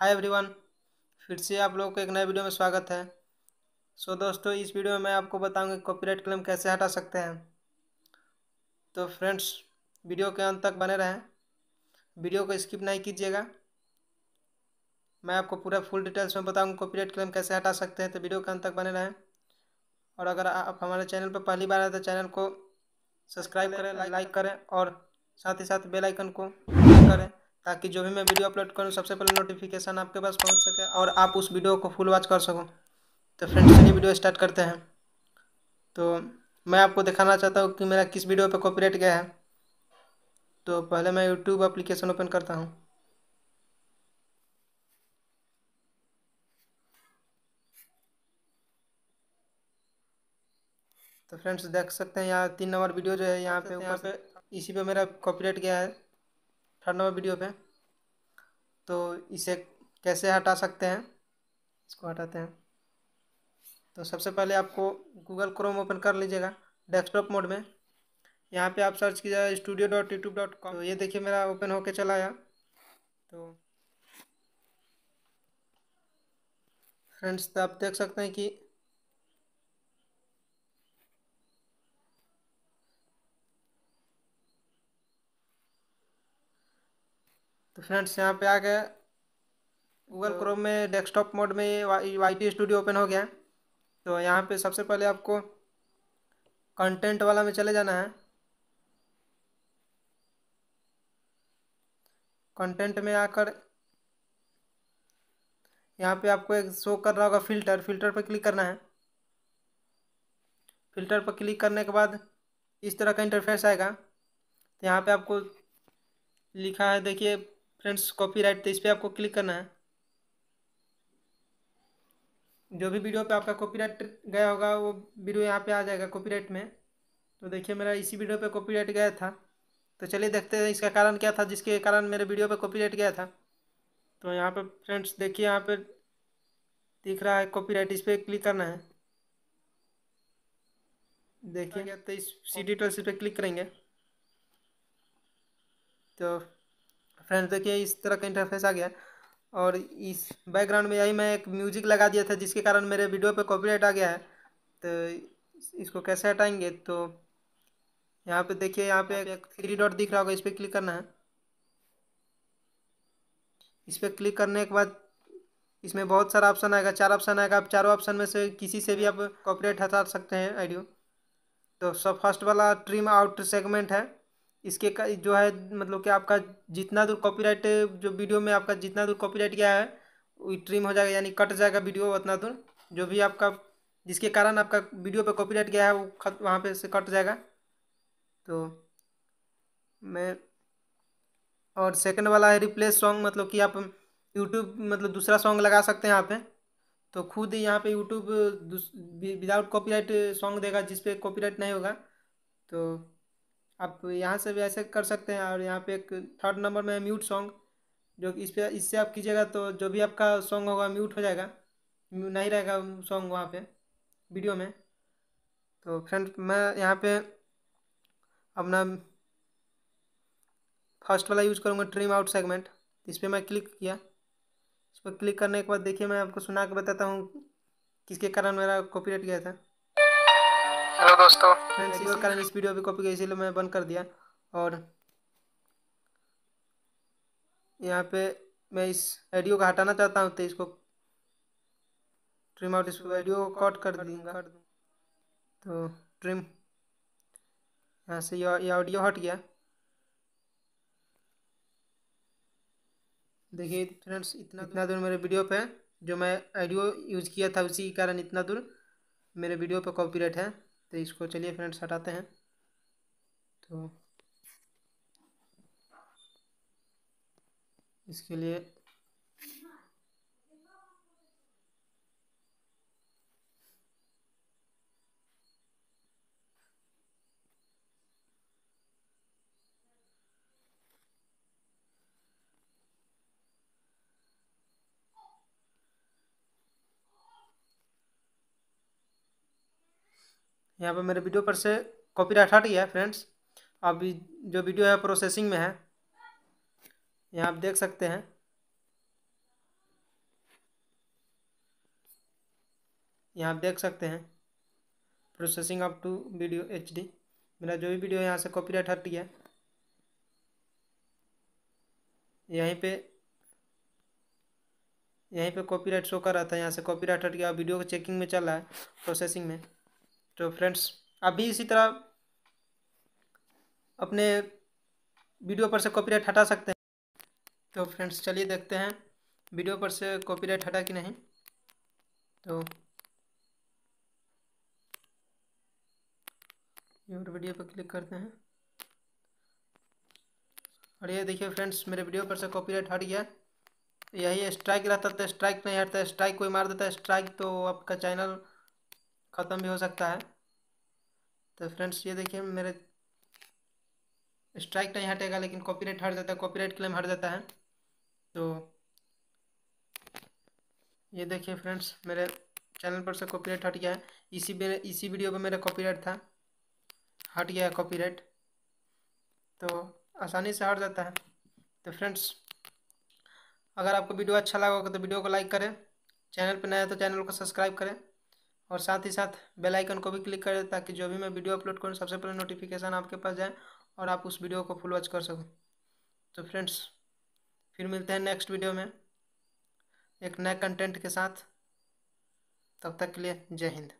hi everyone फिर से आप लोग को एक नए वीडियो में स्वागत है सो so, दोस्तों इस वीडियो में मैं आपको बताऊंगा कॉपीराइट क्लेम कैसे हटा सकते हैं तो फ्रेंड्स वीडियो के अंत तक बने रहें वीडियो को स्किप नहीं कीजिएगा मैं आपको पूरा फुल डिटेल्स में बताऊंगा कॉपीराइट क्लेम कैसे हटा सकते हैं तो वीडियो के अंत तक बने रहें और अगर आप हमारे चैनल पर पहली बार आए तो चैनल को सब्सक्राइब करें लाइक करें और साथ ही साथ बेलाइकन को करें ताकि जो भी मैं वीडियो अपलोड करूँ सबसे पहले नोटिफिकेशन आपके पास पहुँच सके और आप उस वीडियो को फुल वॉच कर सको तो फ्रेंड्स चलिए वीडियो स्टार्ट करते हैं तो मैं आपको दिखाना चाहता हूँ कि मेरा किस वीडियो पे कॉपीराइट गया है तो पहले मैं यूट्यूब एप्लीकेशन ओपन करता हूँ तो फ्रेंड्स देख सकते हैं यहाँ तीन नंबर वीडियो जो है यहाँ पे ऊपर पे इसी पे मेरा कॉपीराइट गया है थर्ड नंबर वीडियो पे तो इसे कैसे हटा सकते हैं इसको हटाते हैं तो सबसे पहले आपको गूगल क्रोम ओपन कर लीजिएगा डेस्कटॉप मोड में यहाँ पे आप सर्च कीजिएगा studio dot YouTube dot com तो ये देखिए मेरा ओपन होके चला आया तो फ्रेंड्स तो आप देख सकते हैं कि तो फ्रेंड्स यहाँ पे आ गए गूगल क्रोम में डेस्कटॉप मोड में वाई पी स्टूडियो ओपन हो गया तो यहाँ पे सबसे पहले आपको कंटेंट वाला में चले जाना है कंटेंट में आकर यहाँ पे आपको एक शो कर रहा होगा फिल्टर फिल्टर पर क्लिक करना है फिल्टर पर क्लिक करने के बाद इस तरह का इंटरफेस आएगा तो यहाँ पे आपको लिखा है देखिए फ्रेंड्स कॉपीराइट तो इस पर आपको क्लिक करना है जो भी वीडियो पे आपका कॉपीराइट गया होगा वो वीडियो यहाँ पे आ जाएगा कॉपीराइट में तो देखिए मेरा इसी वीडियो पे कॉपीराइट गया था तो चलिए देखते हैं इसका कारण क्या था जिसके कारण मेरे वीडियो पे कॉपीराइट गया था तो यहाँ पे फ्रेंड्स देखिए यहाँ पे दिख रहा है कॉपीराइट इस पर क्लिक करना है देखिए तो इस सी डी इस पर क्लिक करेंगे तो फ्रेंड्स देखिए इस तरह का इंटरफेस आ गया और इस बैकग्राउंड में यही मैं एक म्यूजिक लगा दिया था जिसके कारण मेरे वीडियो पे कॉपीराइट आ गया है तो इसको कैसे हटाएंगे तो यहाँ पे देखिए यहाँ पे एक थ्री डॉट दिख रहा होगा इस पर क्लिक करना है इस पर क्लिक करने के बाद इसमें बहुत सारा ऑप्शन आएगा चार ऑप्शन आएगा आप चारों ऑप्शन में से किसी से भी आप कॉपीराइट हटा सकते हैं आइडियो तो सब फर्स्ट वाला ट्रिम आउट सेगमेंट है इसके का जो है मतलब कि आपका जितना दूर कॉपीराइट जो वीडियो में आपका जितना दूर कॉपीराइट गया है वो ट्रिम हो जाएगा यानी कट जाएगा वीडियो उतना दूर जो भी आपका जिसके कारण आपका वीडियो पे कॉपीराइट गया है वो खत वहाँ पर से कट जाएगा तो मैं और सेकंड वाला है रिप्लेस सॉन्ग मतलब कि आप यूट्यूब मतलब दूसरा सॉन्ग लगा सकते हैं यहाँ पे तो खुद यहाँ पे यूट्यूब विदाउट कॉपीराइट सॉन्ग देगा जिसपे कॉपीराइट नहीं होगा तो आप यहाँ से भी ऐसे कर सकते हैं और यहाँ पे एक थर्ड नंबर में म्यूट सॉन्ग जो इस पर इससे आप कीजिएगा तो जो भी आपका सॉन्ग होगा म्यूट हो जाएगा नहीं रहेगा सॉन्ग वहाँ पे वीडियो में तो फ्रेंड मैं यहाँ पे अपना फर्स्ट वाला यूज़ करूँगा ट्रिम आउट सेगमेंट इस पर मैं क्लिक किया इस पर क्लिक करने के बाद देखिए मैं आपको सुना के बताता हूँ किसके कारण मेरा कॉपी गया था हेलो दोस्तों फ्रेंड्स कारण इस वीडियो भी कॉपी गई इसीलिए मैं बंद कर दिया और यहाँ पे मैं इस ऑडियो को हटाना चाहता हूँ तो इसको ट्रिम आउट इस ऑडियो को कट कर दूंगा तो ट्रिम यहाँ से ये ऑडियो हट गया देखिए फ्रेंड्स इतना इतना दूर मेरे वीडियो पे जो मैं ऑडियो यूज़ किया था उसी कारण इतना दूर मेरे वीडियो पे कॉपीराइट है तो इसको चलिए फ्रेंड्स हटाते हैं तो इसके लिए यहाँ पर मेरे वीडियो पर से कॉपीराइट हट गया है फ्रेंड्स अभी जो वीडियो है प्रोसेसिंग में है यहाँ आप देख सकते हैं यहाँ आप देख सकते हैं processing up to video H D मेरा जो भी वीडियो यहाँ से कॉपीराइट हट गया यहीं पे यहीं पे कॉपीराइट शो कर रहा था यहाँ से कॉपीराइट हट गया वीडियो चेकिंग में चल रहा है प्रोसेसिंग में तो फ्रेंड्स आप भी इसी तरह अपने वीडियो पर से कॉपीराइट हटा सकते हैं तो फ्रेंड्स चलिए देखते हैं वीडियो पर से कॉपीराइट हटा कि नहीं तो और वीडियो पर क्लिक करते हैं और ये देखिए फ्रेंड्स मेरे वीडियो पर से कॉपीराइट हट गया यही स्ट्राइक रहता था स्ट्राइक नहीं हटता स्ट्राइक कोई मार देता है स्ट्राइक तो आपका चैनल ख़त्म भी हो सकता है तो फ्रेंड्स ये देखिए मेरे स्ट्राइक नहीं हटेगा लेकिन कॉपीराइट हट जाता है कॉपीराइट क्लेम हट जाता है तो ये देखिए फ्रेंड्स मेरे चैनल पर से कॉपीराइट हट गया है इसी इसी वीडियो पर मेरा कॉपीराइट था हट गया है कॉपीराइट तो आसानी से हट जाता है तो फ्रेंड्स अगर आपको वीडियो अच्छा लगा होगा तो वीडियो को लाइक करें चैनल पर नया तो चैनल को सब्सक्राइब करें और साथ ही साथ बेल आइकन को भी क्लिक करें ताकि जो भी मैं वीडियो अपलोड करूँ सबसे पहले नोटिफिकेशन आपके पास जाए और आप उस वीडियो को फुल वॉच कर सको तो फ्रेंड्स फिर मिलते हैं नेक्स्ट वीडियो में एक नए कंटेंट के साथ तब तक के लिए जय हिंद